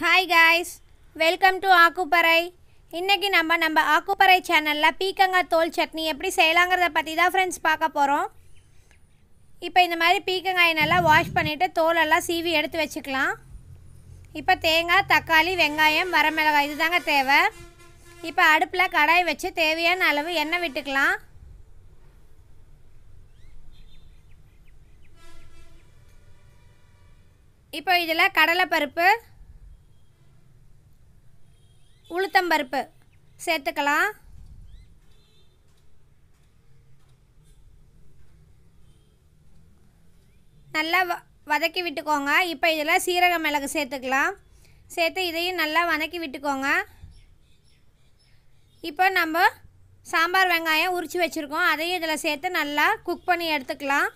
hi guys welcome to ஆக்குப்பறை இன்றைக்கி நம்ம நம்ம ஆக்குப்பறை சேனலில் பீக்கங்காய் தோல் சட்னி எப்படி செய்யலாங்கிறத பற்றி தான் ஃப்ரெண்ட்ஸ் பார்க்க போகிறோம் இப்போ இந்த மாதிரி பீக்கங்காயை நல்லா வாஷ் பண்ணிவிட்டு தோலெல்லாம் சீவி எடுத்து வச்சுக்கலாம் இப்போ தேங்காய் தக்காளி வெங்காயம் வரமிளகாய் இது தாங்க தேவை இப்போ அடுப்பில் கடாய் வச்சு தேவையான அளவு எண்ணெய் விட்டுக்கலாம் இப்போ இதில் கடலைப்பருப்பு உளுத்தம்பருப்பு சேர்த்துக்கலாம் நல்லா வ வதக்கி விட்டுக்கோங்க இப்போ இதில் சீரக மிளகு சேர்த்துக்கலாம் சேர்த்து இதையும் நல்லா வதக்கி விட்டுக்கோங்க இப்போ நம்ம சாம்பார் வெங்காயம் உரித்து வச்சுருக்கோம் அதையும் இதில் சேர்த்து நல்லா குக் பண்ணி எடுத்துக்கலாம்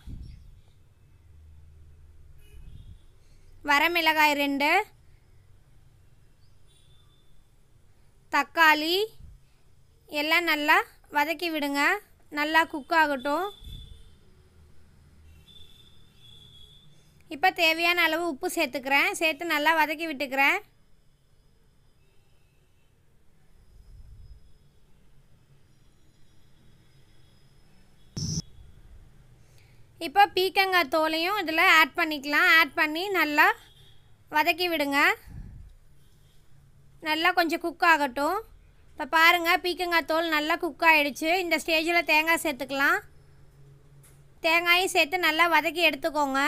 வரமிளகாய் ரெண்டு தக்காளி எல்லாம் நல்லா வதக்கி விடுங்க நல்லா குக் ஆகட்டும் இப்போ தேவையான அளவு உப்பு சேர்த்துக்கிறேன் சேர்த்து நல்லா வதக்கி விட்டுக்கிறேன் இப்போ பீக்கங்காய் தோலையும் இதில் ஆட் பண்ணிக்கலாம் ஆட் பண்ணி நல்லா வதக்கி விடுங்க நல்லா கொஞ்சம் குக் ஆகட்டும் இப்போ பாருங்கள் பீக்கங்காய் தோல் நல்லா குக் ஆகிடுச்சு இந்த ஸ்டேஜில் தேங்காய் சேர்த்துக்கலாம் தேங்காயும் சேர்த்து நல்லா வதக்கி எடுத்துக்கோங்க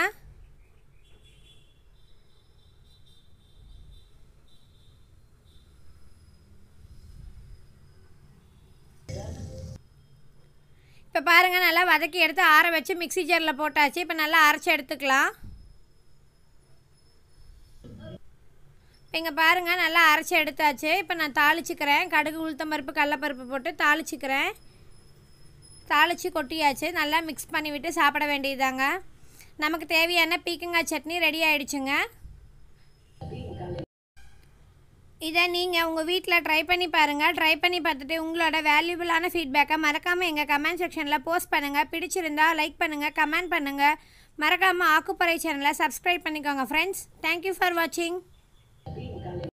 இப்போ பாருங்கள் நல்லா வதக்கி எடுத்து ஆற வச்சு மிக்சி ஜாரில் போட்டாச்சு இப்போ நல்லா அரைச்சி எடுத்துக்கலாம் இங்கே பாருங்கள் நல்லா அரைச்சி எடுத்தாச்சு இப்போ நான் தாளிச்சிக்கிறேன் கடுகு உளுத்தம்பருப்பு கடலப்பருப்பு போட்டு தாளிச்சிக்கிறேன் தாளித்து கொட்டியாச்சு நல்லா மிக்ஸ் பண்ணிவிட்டு சாப்பிட வேண்டியதாங்க நமக்கு தேவையான பீக்கங்காய் சட்னி ரெடி ஆகிடுச்சுங்க இதை நீங்கள் உங்கள் வீட்டில் ட்ரை பண்ணி பாருங்கள் ட்ரை பண்ணி பார்த்துட்டு உங்களோட வேல்யூபிளான ஃபீட்பேக்கை மறக்காமல் எங்கள் கமெண்ட் செக்ஷனில் போஸ்ட் பண்ணுங்கள் பிடிச்சிருந்தா லைக் பண்ணுங்கள் கமெண்ட் பண்ணுங்கள் மறக்காமல் ஆக்குப்பறை சேனலை சப்ஸ்கிரைப் பண்ணிக்கோங்க ஃப்ரெண்ட்ஸ் தேங்க்யூ ஃபார் வாட்சிங்